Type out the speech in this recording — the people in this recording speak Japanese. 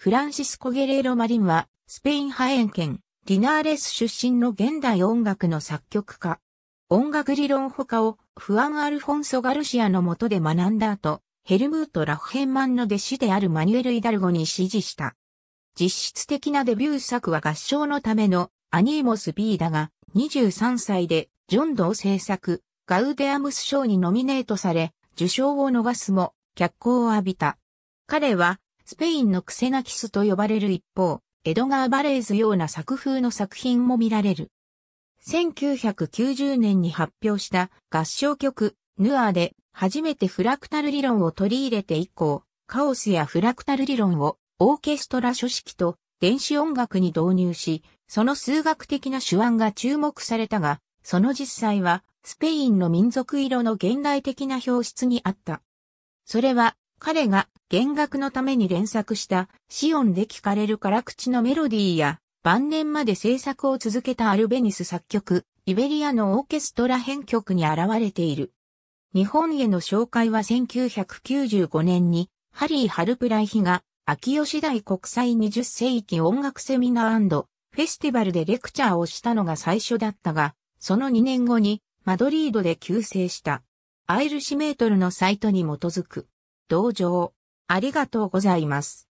フランシスコ・ゲレーロ・マリンは、スペインハエン県、リナーレス出身の現代音楽の作曲家。音楽理論他を、フアン・アルフォンソ・ガルシアの下で学んだ後、ヘルムート・ラフヘンマンの弟子であるマニュエル・イダルゴに指示した。実質的なデビュー作は合唱のためのアニーモス・ビーだが、23歳でジョンドー制作、ガウデアムス賞にノミネートされ、受賞を逃すも、脚光を浴びた。彼は、スペインのクセナキスと呼ばれる一方、エドガー・バレーズような作風の作品も見られる。1990年に発表した合唱曲、ヌアーで初めてフラクタル理論を取り入れて以降、カオスやフラクタル理論をオーケストラ書式と電子音楽に導入し、その数学的な手腕が注目されたが、その実際はスペインの民族色の現代的な表出にあった。それは彼が弦楽のために連作したシオンで聞かれる辛口のメロディーや晩年まで制作を続けたアルベニス作曲、イベリアのオーケストラ編曲に現れている。日本への紹介は1995年にハリー・ハルプライヒが秋吉台国際20世紀音楽セミナーフェスティバルでレクチャーをしたのが最初だったが、その2年後にマドリードで急成した。アイルシメートルのサイトに基づく。同情。ありがとうございます。